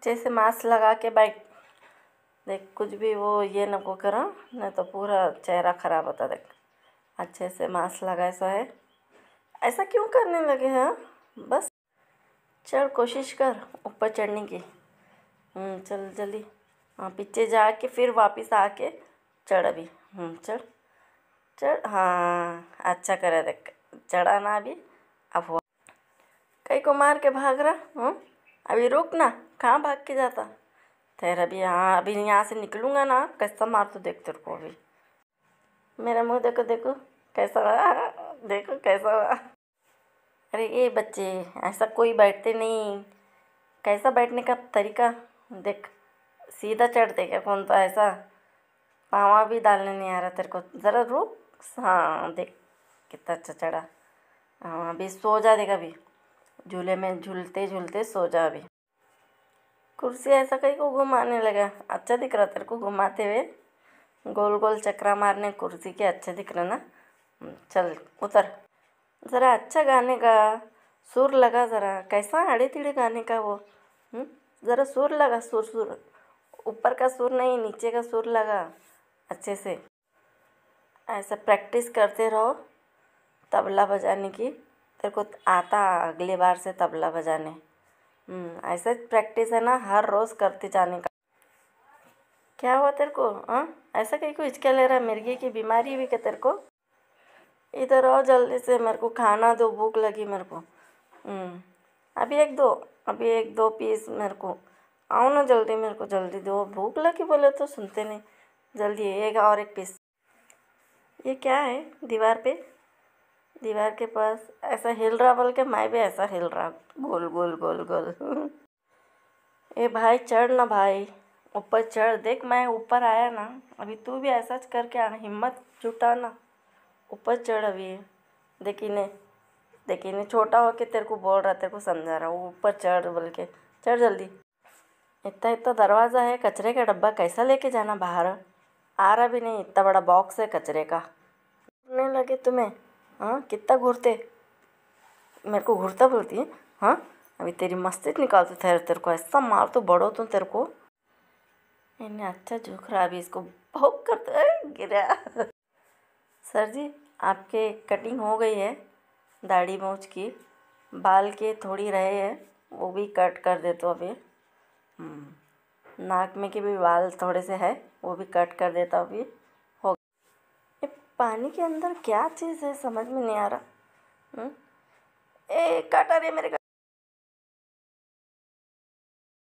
अच्छे से मास्क लगा के बाइक देख कुछ भी वो ये ना को करो न तो पूरा चेहरा ख़राब होता देख अच्छे से मास्क लगाए सो है ऐसा क्यों करने लगे हैं बस चल कोशिश कर ऊपर चढ़ने की हम्म, चल जल्दी हाँ पीछे जा के फिर वापस आके चढ़ अभी हम्म, चढ़ चढ़ हाँ अच्छा करे देख चढ़ाना अभी अब हुआ कहीं को मार के भाग रहा हम्म। अभी रुक ना कहाँ भाग के जाता ठहर अभी यहाँ अभी यहाँ से निकलूँगा ना कैसा मार तो देख तेरे को अभी मेरा मुँह देखो देखो कैसा हुआ देखो कैसा हुआ अरे ये बच्चे ऐसा कोई बैठते नहीं कैसा बैठने का तरीका देख सीधा चढ़ देगा कौन तो ऐसा पावा भी डालने नहीं आ रहा तेरे को ज़रा रुक हाँ देख कितना अच्छा चढ़ा हाँ अभी सो जा देगा अभी झूले में झूलते झूलते सो जा अभी कुर्सी ऐसा कहीं को घुमाने लगा अच्छा दिख रहा तेरे को घुमाते हुए गोल गोल चक्रा मारने कुर्सी के अच्छे दिख रहा ना हम्म, चल उतर ज़रा अच्छा गाने का सुर लगा ज़रा कैसा अड़े तिड़े गाने का वो हम्म, ज़रा सुर लगा सुर सुर ऊपर का सुर नहीं नीचे का सुर लगा अच्छे से ऐसा प्रैक्टिस करते रहो तबला बजाने की तेरे को आता अगले बार से तबला बजाने हम्म, ऐसा प्रैक्टिस है ना हर रोज़ करते जाने का क्या हुआ तेरे को हाँ ऐसा कहीं को हिचका ले रहा है मिर्गी की बीमारी भी क्या तेरे को इधर आओ जल्दी से मेरे को खाना दो भूख लगी मेरे को हम्म, अभी एक दो अभी एक दो पीस मेरे को आओ ना जल्दी मेरे को जल्दी दो भूख लगी बोले तो सुनते नहीं जल्दी एक और एक पीस ये क्या है दीवार पे दीवार के पास ऐसा हिल रहा बोल के मैं भी ऐसा हिल रहा गोल गोल गोल गोल ए भाई चढ़ ना भाई ऊपर चढ़ देख मैं ऊपर आया ना अभी तू भी ऐसा करके आना हिम्मत जुटा ना ऊपर चढ़ अभी देख इन्हें देख इन्हें छोटा होके तेरे को बोल रहा तेरे को समझा रहा वो ऊपर चढ़ बोल के चढ़ जल्दी इतना इतना दरवाज़ा है कचरे का डब्बा कैसा लेके जाना बाहर आ रहा भी नहीं इतना बड़ा बॉक्स है कचरे का लगे तुम्हें हाँ कितना घूरते मेरे को घूरता बोलती है हाँ अभी तेरी मस्ती निकालते थे तेरे को ऐसा मार तो बड़ो तो तेरे को इन्हें अच्छा झुक रहा अभी इसको भोग करते तो गिरा सर जी आपके कटिंग हो गई है दाढ़ी मोच की बाल के थोड़ी रहे हैं वो भी कट कर दे तो अभी हम्म, नाक में के भी बाल थोड़े से है वो भी कट कर देता तो अभी पानी के अंदर क्या चीज़ है समझ में नहीं आ रहा हम्म? ए काटा रे मेरे